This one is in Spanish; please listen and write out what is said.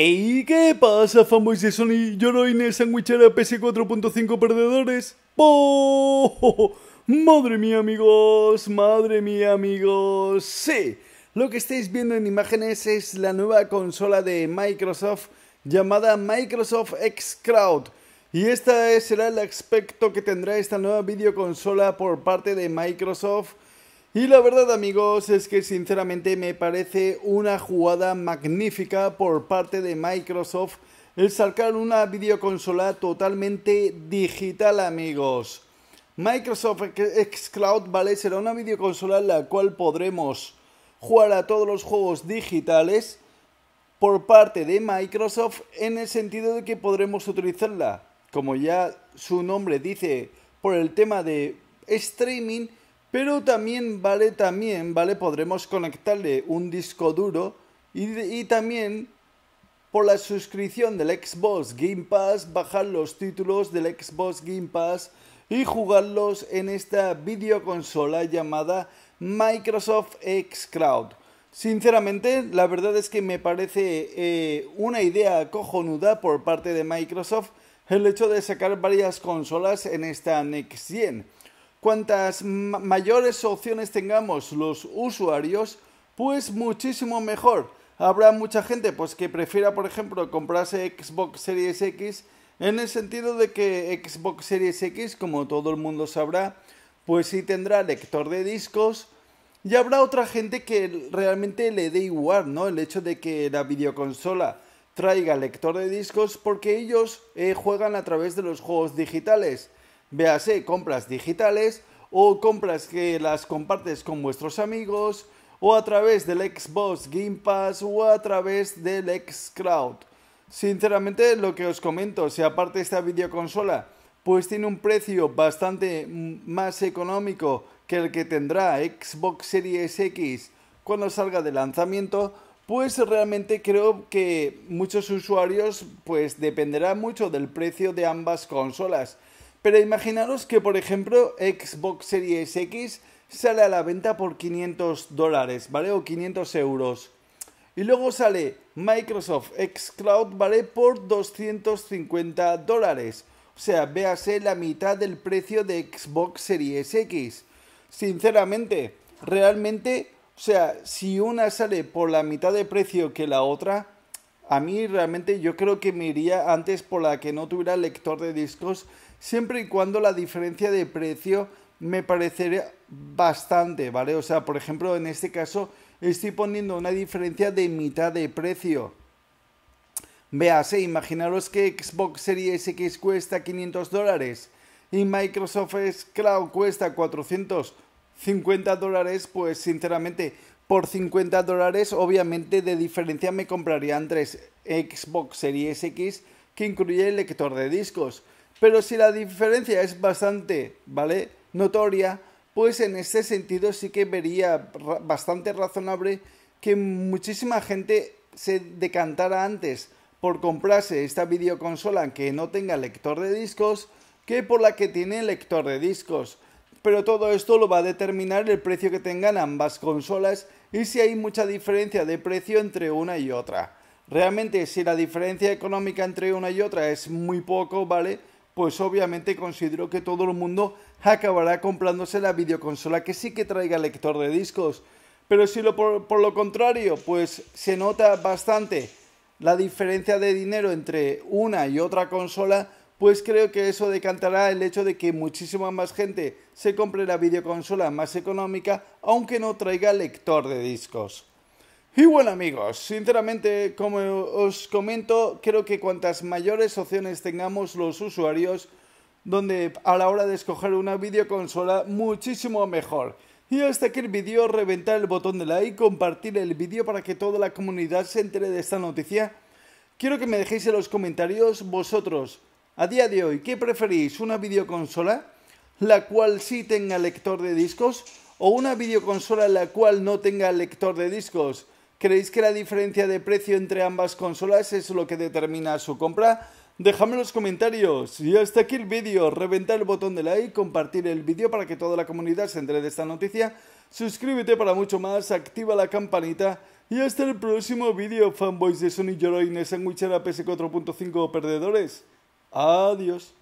¿Y qué pasa, fanboys de Sony? Yo no sandwichar a PS4.5 Perdedores. ¡Oh! Madre mía, amigos, madre mía, amigos. Sí, lo que estáis viendo en imágenes es la nueva consola de Microsoft llamada Microsoft X Y este será el aspecto que tendrá esta nueva videoconsola por parte de Microsoft y la verdad amigos es que sinceramente me parece una jugada magnífica por parte de Microsoft el sacar una videoconsola totalmente digital amigos. Microsoft Xcloud ¿vale? será una videoconsola en la cual podremos jugar a todos los juegos digitales por parte de Microsoft en el sentido de que podremos utilizarla, como ya su nombre dice, por el tema de streaming pero también vale, también vale, podremos conectarle un disco duro y, también por la suscripción del Xbox Game Pass bajar los títulos del Xbox Game Pass y jugarlos en esta videoconsola llamada Microsoft X Cloud. Sinceramente, la verdad es que me parece eh, una idea cojonuda por parte de Microsoft el hecho de sacar varias consolas en esta Next Gen. Cuantas mayores opciones tengamos los usuarios, pues muchísimo mejor. Habrá mucha gente pues que prefiera, por ejemplo, comprarse Xbox Series X en el sentido de que Xbox Series X, como todo el mundo sabrá, pues sí tendrá lector de discos, y habrá otra gente que realmente le dé igual, El hecho de que la videoconsola traiga lector de discos porque ellos eh, juegan a través de los juegos digitales véase compras digitales o compras que las compartes con vuestros amigos o a través del Xbox Game Pass o a través del X-Cloud Sinceramente lo que os comento, si aparte esta videoconsola pues tiene un precio bastante más económico que el que tendrá Xbox Series X cuando salga de lanzamiento, pues realmente creo que muchos usuarios pues dependerá mucho del precio de ambas consolas. Pero imaginaros que, por ejemplo, Xbox Series X sale a la venta por 500 dólares, ¿vale? O 500 euros. Y luego sale Microsoft Xcloud, ¿vale? Por 250 dólares. O sea, véase la mitad del precio de Xbox Series X. Sinceramente, realmente, o sea, si una sale por la mitad de precio que la otra, a mí realmente yo creo que me iría antes por la que no tuviera lector de discos, siempre y cuando la diferencia de precio me parecería bastante, ¿vale? O sea, por ejemplo, en este caso estoy poniendo una diferencia de mitad de precio. Véase, imaginaros que Xbox Series X cuesta 500 dólares y Microsoft Cloud cuesta 450 dólares, pues sinceramente por 50 dólares obviamente de diferencia me comprarían tres Xbox Series X que incluye el lector de discos. Pero si la diferencia es bastante, ¿vale? Notoria, pues en este sentido sí que vería bastante razonable que muchísima gente se decantara antes por comprarse esta videoconsola que no tenga lector de discos que por la que tiene lector de discos pero todo esto lo va a determinar el precio que tengan ambas consolas y si hay mucha diferencia de precio entre una y otra. Realmente si la diferencia económica entre una y otra es muy poco, ¿vale? Pues obviamente considero que todo el mundo acabará comprándose la videoconsola que sí que traiga lector de discos. Pero si por, por lo contrario, pues se nota bastante la diferencia de dinero entre una y otra consola, pues creo que eso decantará el hecho de que muchísima más gente se compre la videoconsola más económica aunque no traiga lector de discos. Y bueno amigos, sinceramente como os comento, creo que cuantas mayores opciones tengamos los usuarios, donde a la hora de escoger una videoconsola, muchísimo mejor. Y hasta aquí el vídeo, reventar el botón de like, compartir el vídeo para que toda la comunidad se entere de esta noticia. Quiero que me dejéis en los comentarios vosotros a día de hoy, ¿qué preferís? ¿Una videoconsola la cual sí tenga lector de discos o una videoconsola la cual no tenga lector de discos? ¿Creéis que la diferencia de precio entre ambas consolas es lo que determina su compra? déjame en los comentarios y hasta aquí el vídeo. Reventar el botón de like, compartir el vídeo para que toda la comunidad se entere de esta noticia. Suscríbete para mucho más, activa la campanita y hasta el próximo vídeo, fanboys de Sony Yoroi en PS4.5 perdedores. Adiós.